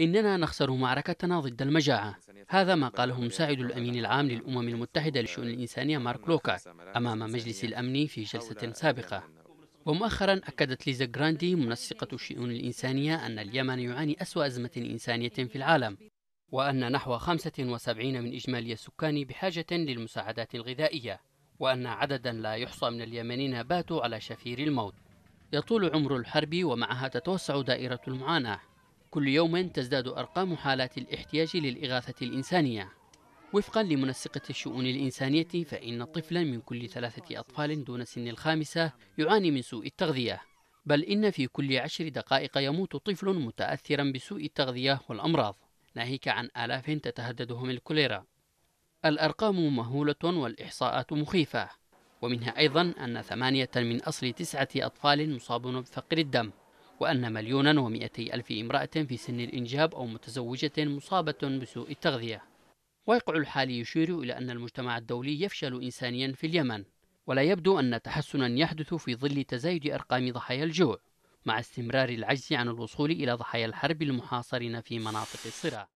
إننا نخسر معركتنا ضد المجاعة هذا ما قاله مساعد الأمين العام للأمم المتحدة للشؤون الإنسانية مارك لوكا أمام مجلس الأمن في جلسة سابقة ومؤخرا أكدت ليزا جراندي منسقة الشؤون الإنسانية أن اليمن يعاني أسوأ أزمة إنسانية في العالم وأن نحو 75 من إجمالي السكان بحاجة للمساعدات الغذائية وأن عددا لا يحصى من اليمنيين باتوا على شفير الموت يطول عمر الحرب ومعها تتوسع دائرة المعاناة كل يوم تزداد أرقام حالات الاحتياج للإغاثة الإنسانية وفقا لمنسقة الشؤون الإنسانية فإن طفلا من كل ثلاثة أطفال دون سن الخامسة يعاني من سوء التغذية بل إن في كل عشر دقائق يموت طفل متأثرا بسوء التغذية والأمراض ناهيك عن آلاف تتهددهم الكوليرا الأرقام مهولة والإحصاءات مخيفة ومنها أيضا أن ثمانية من أصل تسعة أطفال مصابون بفقر الدم وأن مليونا ومئتي ألف امرأة في سن الإنجاب أو متزوجة مصابة بسوء التغذية ويقع الحال يشير إلى أن المجتمع الدولي يفشل إنسانيا في اليمن ولا يبدو أن تحسنا يحدث في ظل تزايد أرقام ضحايا الجوع مع استمرار العجز عن الوصول إلى ضحايا الحرب المحاصرين في مناطق الصراع